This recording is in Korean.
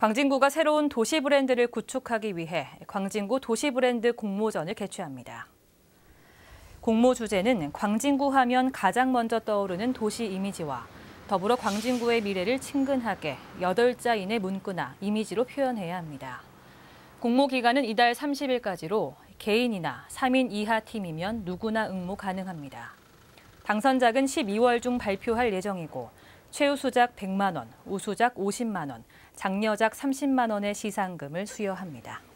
광진구가 새로운 도시 브랜드를 구축하기 위해 광진구 도시 브랜드 공모전을 개최합니다. 공모 주제는 광진구 하면 가장 먼저 떠오르는 도시 이미지와 더불어 광진구의 미래를 친근하게 8자 이내 문구나 이미지로 표현해야 합니다. 공모 기간은 이달 30일까지로 개인이나 3인 이하 팀이면 누구나 응모 가능합니다. 당선작은 12월 중 발표할 예정이고 최우수작 100만 원, 우수작 50만 원, 장려작 30만 원의 시상금을 수여합니다.